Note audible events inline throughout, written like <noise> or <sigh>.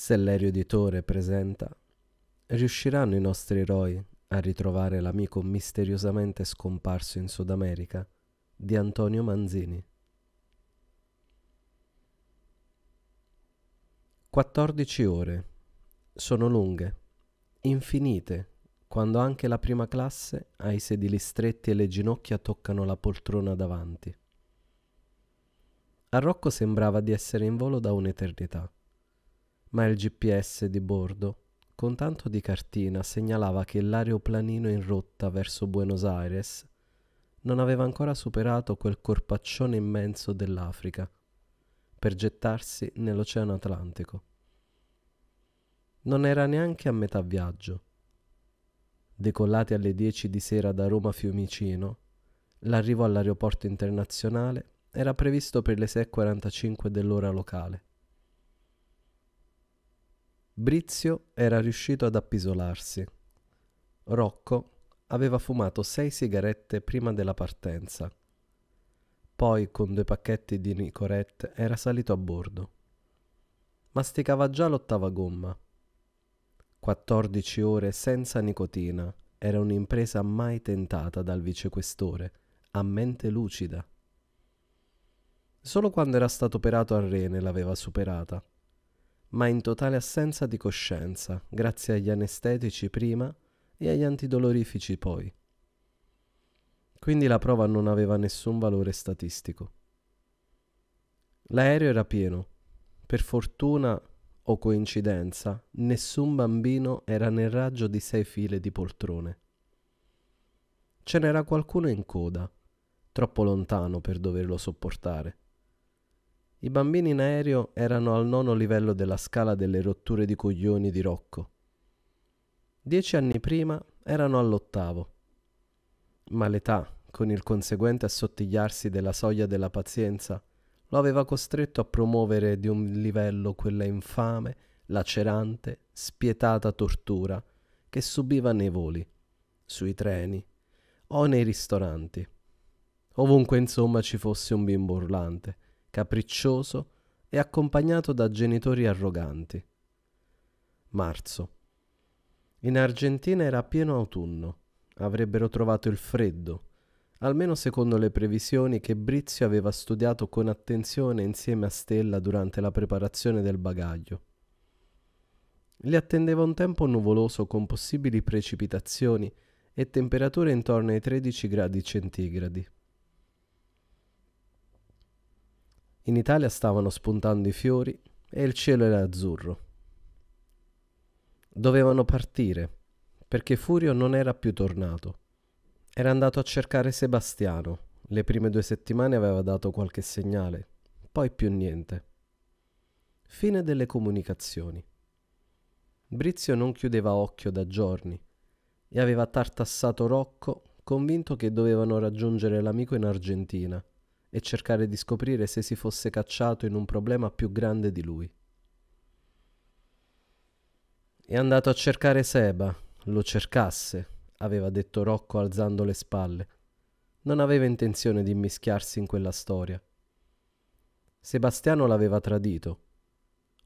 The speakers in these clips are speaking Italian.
Sellerio Editore presenta Riusciranno i nostri eroi a ritrovare l'amico misteriosamente scomparso in Sud America di Antonio Manzini. 14 ore. Sono lunghe, infinite, quando anche la prima classe ha i sedili stretti e le ginocchia toccano la poltrona davanti. A Rocco sembrava di essere in volo da un'eternità ma il GPS di bordo, con tanto di cartina, segnalava che l'aeroplanino in rotta verso Buenos Aires non aveva ancora superato quel corpaccione immenso dell'Africa, per gettarsi nell'Oceano Atlantico. Non era neanche a metà viaggio. Decollati alle 10 di sera da Roma Fiumicino, l'arrivo all'aeroporto internazionale era previsto per le 6.45 dell'ora locale. Brizio era riuscito ad appisolarsi. Rocco aveva fumato sei sigarette prima della partenza. Poi, con due pacchetti di Nicorette, era salito a bordo. Masticava già l'ottava gomma. 14 ore senza nicotina era un'impresa mai tentata dal vicequestore, a mente lucida. Solo quando era stato operato a rene l'aveva superata ma in totale assenza di coscienza, grazie agli anestetici prima e agli antidolorifici poi. Quindi la prova non aveva nessun valore statistico. L'aereo era pieno. Per fortuna o coincidenza, nessun bambino era nel raggio di sei file di poltrone. Ce n'era qualcuno in coda, troppo lontano per doverlo sopportare. I bambini in aereo erano al nono livello della scala delle rotture di coglioni di Rocco. Dieci anni prima erano all'ottavo. Ma l'età, con il conseguente assottigliarsi della soglia della pazienza, lo aveva costretto a promuovere di un livello quella infame, lacerante, spietata tortura che subiva nei voli, sui treni o nei ristoranti. Ovunque insomma ci fosse un bimbo urlante capriccioso e accompagnato da genitori arroganti. Marzo. In Argentina era pieno autunno. Avrebbero trovato il freddo, almeno secondo le previsioni che Brizio aveva studiato con attenzione insieme a Stella durante la preparazione del bagaglio. Li attendeva un tempo nuvoloso con possibili precipitazioni e temperature intorno ai 13 gradi centigradi. In Italia stavano spuntando i fiori e il cielo era azzurro. Dovevano partire, perché Furio non era più tornato. Era andato a cercare Sebastiano. Le prime due settimane aveva dato qualche segnale, poi più niente. Fine delle comunicazioni. Brizio non chiudeva occhio da giorni e aveva tartassato Rocco, convinto che dovevano raggiungere l'amico in Argentina – e cercare di scoprire se si fosse cacciato in un problema più grande di lui. È andato a cercare Seba, lo cercasse, aveva detto Rocco alzando le spalle. Non aveva intenzione di immischiarsi in quella storia. Sebastiano l'aveva tradito.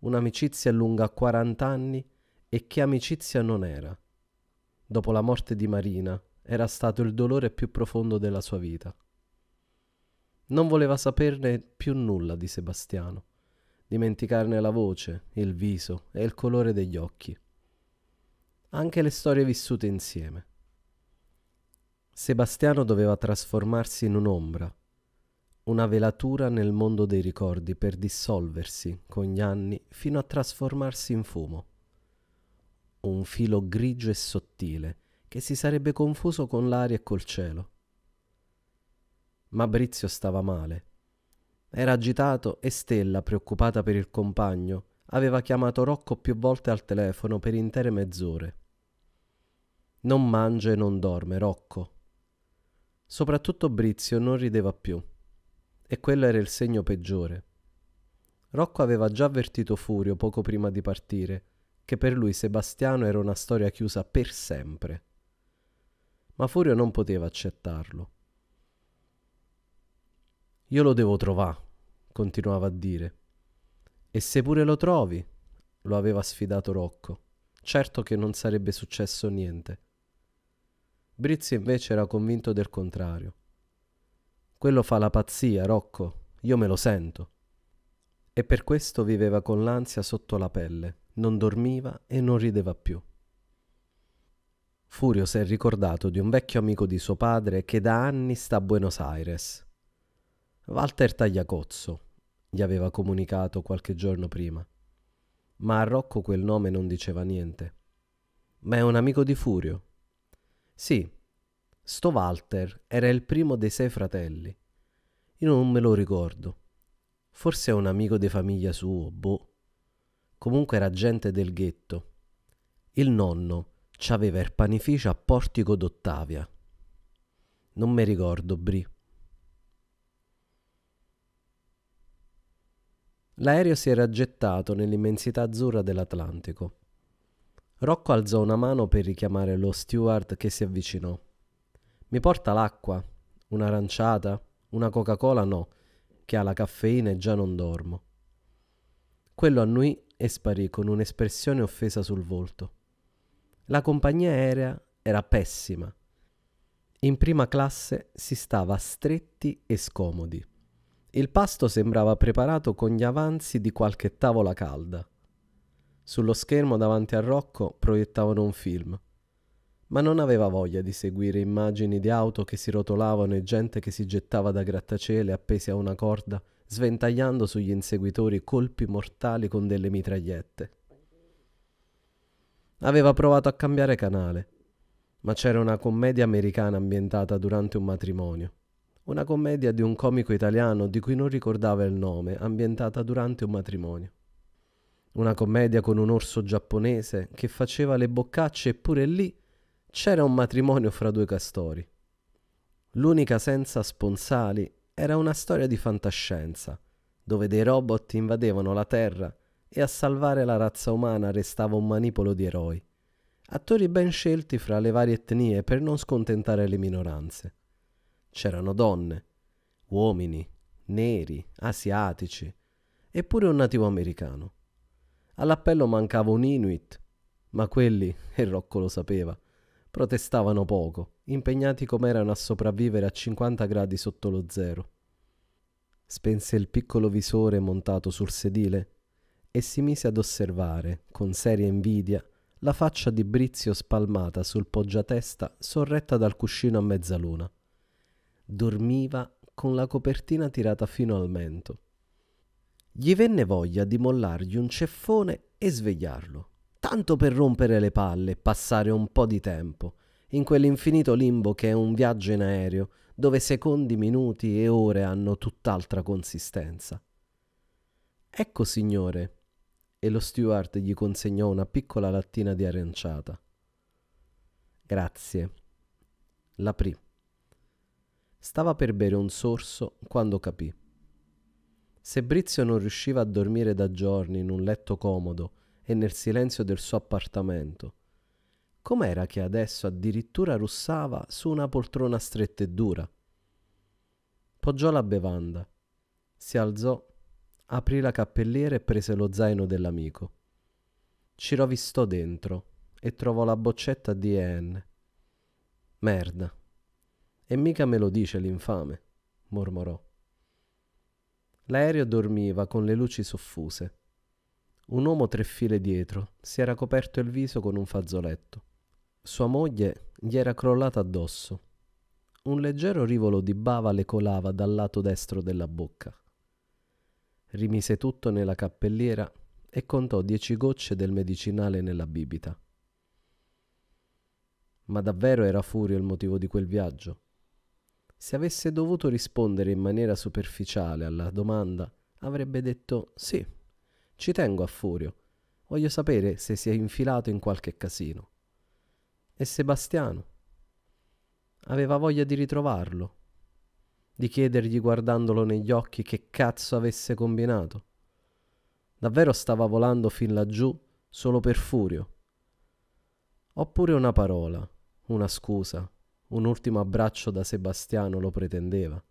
Un'amicizia lunga 40 anni e che amicizia non era. Dopo la morte di Marina era stato il dolore più profondo della sua vita. Non voleva saperne più nulla di Sebastiano, dimenticarne la voce, il viso e il colore degli occhi. Anche le storie vissute insieme. Sebastiano doveva trasformarsi in un'ombra, una velatura nel mondo dei ricordi per dissolversi con gli anni fino a trasformarsi in fumo. Un filo grigio e sottile che si sarebbe confuso con l'aria e col cielo ma Brizio stava male. Era agitato e Stella, preoccupata per il compagno, aveva chiamato Rocco più volte al telefono per intere mezz'ore. Non mangia e non dorme, Rocco. Soprattutto Brizio non rideva più, e quello era il segno peggiore. Rocco aveva già avvertito Furio poco prima di partire che per lui Sebastiano era una storia chiusa per sempre. Ma Furio non poteva accettarlo. Io lo devo trovare, continuava a dire. E se pure lo trovi, lo aveva sfidato Rocco, certo che non sarebbe successo niente. Brizzi invece era convinto del contrario. Quello fa la pazzia, Rocco, io me lo sento. E per questo viveva con l'ansia sotto la pelle, non dormiva e non rideva più. Furio si è ricordato di un vecchio amico di suo padre che da anni sta a Buenos Aires Walter Tagliacozzo gli aveva comunicato qualche giorno prima, ma a Rocco quel nome non diceva niente. Ma è un amico di Furio. Sì, sto Walter era il primo dei sei fratelli. Io non me lo ricordo. Forse è un amico di famiglia suo, boh. Comunque era gente del ghetto. Il nonno ci aveva il panificio a Portico d'Ottavia. Non mi ricordo, Bri. L'aereo si era gettato nell'immensità azzurra dell'Atlantico. Rocco alzò una mano per richiamare lo steward che si avvicinò. Mi porta l'acqua? Un'aranciata? Una Coca-Cola? No, che ha la caffeina e già non dormo. Quello annui e sparì con un'espressione offesa sul volto. La compagnia aerea era pessima. In prima classe si stava stretti e scomodi. Il pasto sembrava preparato con gli avanzi di qualche tavola calda. Sullo schermo davanti a Rocco proiettavano un film, ma non aveva voglia di seguire immagini di auto che si rotolavano e gente che si gettava da grattaciele appesi a una corda, sventagliando sugli inseguitori colpi mortali con delle mitragliette. Aveva provato a cambiare canale, ma c'era una commedia americana ambientata durante un matrimonio una commedia di un comico italiano di cui non ricordava il nome, ambientata durante un matrimonio. Una commedia con un orso giapponese che faceva le boccacce eppure lì c'era un matrimonio fra due castori. L'unica senza sponsali era una storia di fantascienza, dove dei robot invadevano la Terra e a salvare la razza umana restava un manipolo di eroi, attori ben scelti fra le varie etnie per non scontentare le minoranze. C'erano donne, uomini, neri, asiatici, eppure un nativo americano. All'appello mancava un Inuit, ma quelli, e <laughs> Rocco lo sapeva, protestavano poco, impegnati com'erano a sopravvivere a 50 gradi sotto lo zero. Spense il piccolo visore montato sul sedile e si mise ad osservare, con seria invidia, la faccia di Brizio spalmata sul poggiatesta sorretta dal cuscino a mezzaluna dormiva con la copertina tirata fino al mento. Gli venne voglia di mollargli un ceffone e svegliarlo, tanto per rompere le palle e passare un po' di tempo in quell'infinito limbo che è un viaggio in aereo, dove secondi, minuti e ore hanno tutt'altra consistenza. Ecco, signore, e lo steward gli consegnò una piccola lattina di aranciata. Grazie. L'aprì. Stava per bere un sorso quando capì. Se Brizio non riusciva a dormire da giorni in un letto comodo e nel silenzio del suo appartamento. Com'era che adesso addirittura russava su una poltrona stretta e dura? Poggiò la bevanda, si alzò, aprì la cappelliera e prese lo zaino dell'amico. Ci rovistò dentro e trovò la boccetta di Anne. Merda, e mica me lo dice l'infame, mormorò. L'aereo dormiva con le luci soffuse. Un uomo tre file dietro si era coperto il viso con un fazzoletto. Sua moglie gli era crollata addosso. Un leggero rivolo di bava le colava dal lato destro della bocca. Rimise tutto nella cappelliera e contò dieci gocce del medicinale nella bibita. Ma davvero era furio il motivo di quel viaggio. Se avesse dovuto rispondere in maniera superficiale alla domanda, avrebbe detto sì, ci tengo a Furio, voglio sapere se si è infilato in qualche casino. E Sebastiano? Aveva voglia di ritrovarlo, di chiedergli guardandolo negli occhi che cazzo avesse combinato. Davvero stava volando fin laggiù solo per Furio. Oppure una parola, una scusa, un ultimo abbraccio da Sebastiano lo pretendeva.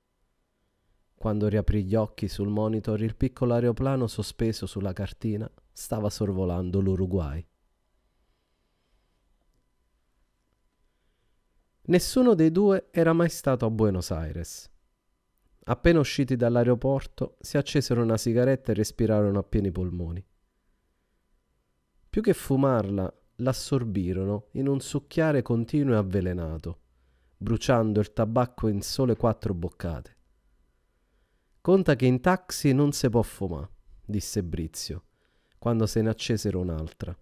Quando riaprì gli occhi sul monitor, il piccolo aeroplano sospeso sulla cartina stava sorvolando l'Uruguay. Nessuno dei due era mai stato a Buenos Aires. Appena usciti dall'aeroporto, si accesero una sigaretta e respirarono a pieni polmoni. Più che fumarla, l'assorbirono in un succhiare continuo e avvelenato bruciando il tabacco in sole quattro boccate. Conta che in taxi non se può fumare, disse Brizio, quando se ne accesero un'altra.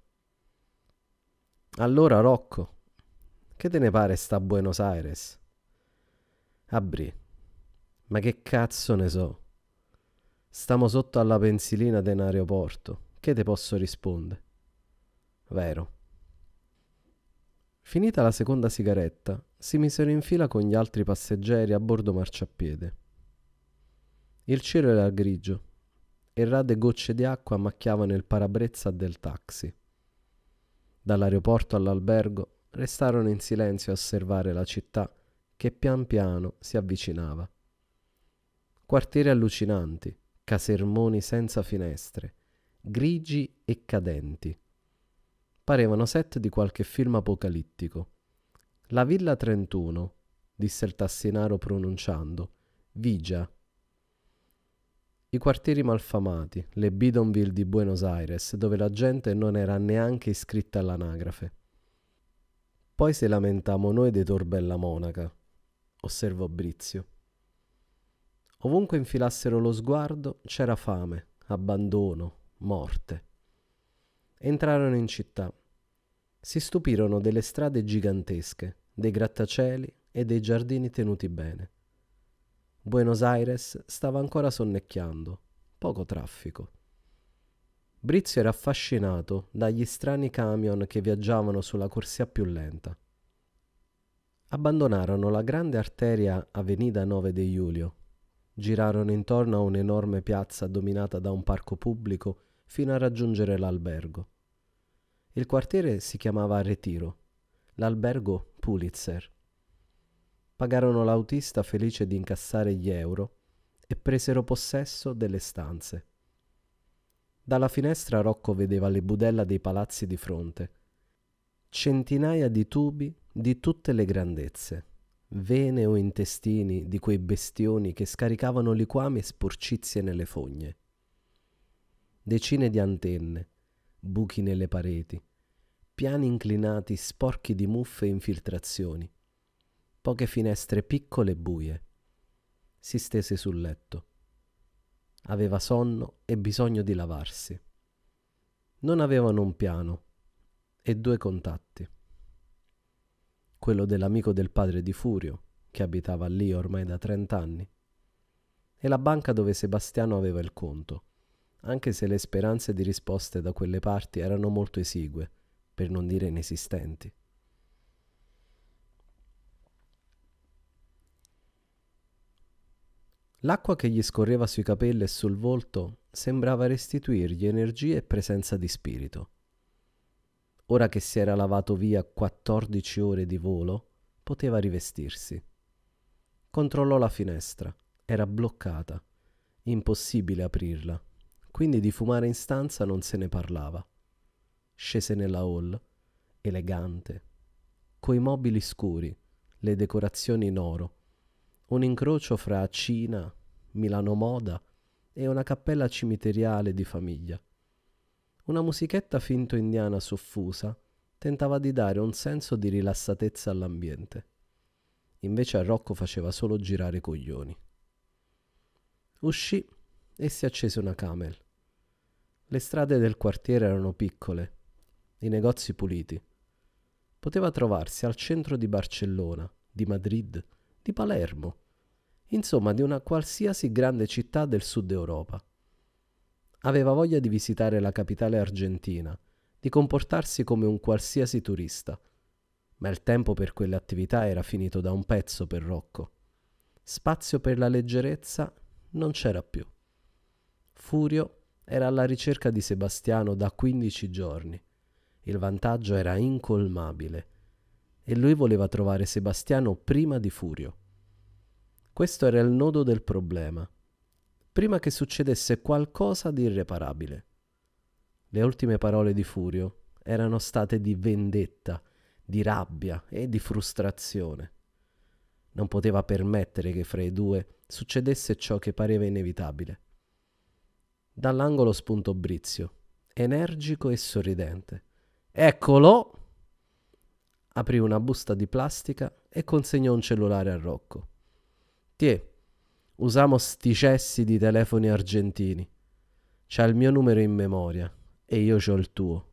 Allora, Rocco, che te ne pare sta Buenos Aires? Abri, ma che cazzo ne so? Stiamo sotto alla pensilina dell'aeroporto, che te posso rispondere? Vero. Finita la seconda sigaretta, si misero in fila con gli altri passeggeri a bordo marciapiede. Il cielo era grigio e rade gocce di acqua macchiavano il parabrezza del taxi. Dall'aeroporto all'albergo restarono in silenzio a osservare la città che pian piano si avvicinava. Quartieri allucinanti, casermoni senza finestre, grigi e cadenti parevano set di qualche film apocalittico. La Villa 31, disse il tassinaro pronunciando, Vigia. I quartieri malfamati, le bidonville di Buenos Aires, dove la gente non era neanche iscritta all'anagrafe. Poi se lamentammo noi dei Torbella Monaca, osservò Brizio. Ovunque infilassero lo sguardo c'era fame, abbandono, morte. Entrarono in città. Si stupirono delle strade gigantesche, dei grattacieli e dei giardini tenuti bene. Buenos Aires stava ancora sonnecchiando, poco traffico. Brizio era affascinato dagli strani camion che viaggiavano sulla corsia più lenta. Abbandonarono la grande arteria Avenida 9 de Julio, girarono intorno a un'enorme piazza dominata da un parco pubblico fino a raggiungere l'albergo. Il quartiere si chiamava Retiro, l'albergo Pulitzer. Pagarono l'autista felice di incassare gli euro e presero possesso delle stanze. Dalla finestra Rocco vedeva le budella dei palazzi di fronte. Centinaia di tubi di tutte le grandezze, vene o intestini di quei bestioni che scaricavano liquami e sporcizie nelle fogne decine di antenne, buchi nelle pareti, piani inclinati sporchi di muffe e infiltrazioni, poche finestre piccole e buie. Si stese sul letto. Aveva sonno e bisogno di lavarsi. Non avevano un piano e due contatti. Quello dell'amico del padre di Furio, che abitava lì ormai da trent'anni, e la banca dove Sebastiano aveva il conto anche se le speranze di risposte da quelle parti erano molto esigue, per non dire inesistenti. L'acqua che gli scorreva sui capelli e sul volto sembrava restituirgli energia e presenza di spirito. Ora che si era lavato via 14 ore di volo, poteva rivestirsi. Controllò la finestra. Era bloccata. Impossibile aprirla quindi di fumare in stanza non se ne parlava. Scese nella hall, elegante, coi mobili scuri, le decorazioni in oro, un incrocio fra Cina, Milano Moda e una cappella cimiteriale di famiglia. Una musichetta finto indiana soffusa tentava di dare un senso di rilassatezza all'ambiente. Invece a Rocco faceva solo girare i coglioni. Uscì e si accese una camel. Le strade del quartiere erano piccole, i negozi puliti. Poteva trovarsi al centro di Barcellona, di Madrid, di Palermo, insomma di una qualsiasi grande città del sud Europa. Aveva voglia di visitare la capitale argentina, di comportarsi come un qualsiasi turista, ma il tempo per quelle attività era finito da un pezzo per Rocco. Spazio per la leggerezza non c'era più. Furio era alla ricerca di Sebastiano da 15 giorni. Il vantaggio era incolmabile e lui voleva trovare Sebastiano prima di Furio. Questo era il nodo del problema. Prima che succedesse qualcosa di irreparabile. Le ultime parole di Furio erano state di vendetta, di rabbia e di frustrazione. Non poteva permettere che fra i due succedesse ciò che pareva inevitabile. Dall'angolo spuntò Brizio, energico e sorridente. Eccolo! Aprì una busta di plastica e consegnò un cellulare a Rocco. Tie, usiamo sti cessi di telefoni argentini. C'ha il mio numero in memoria e io c'ho il tuo.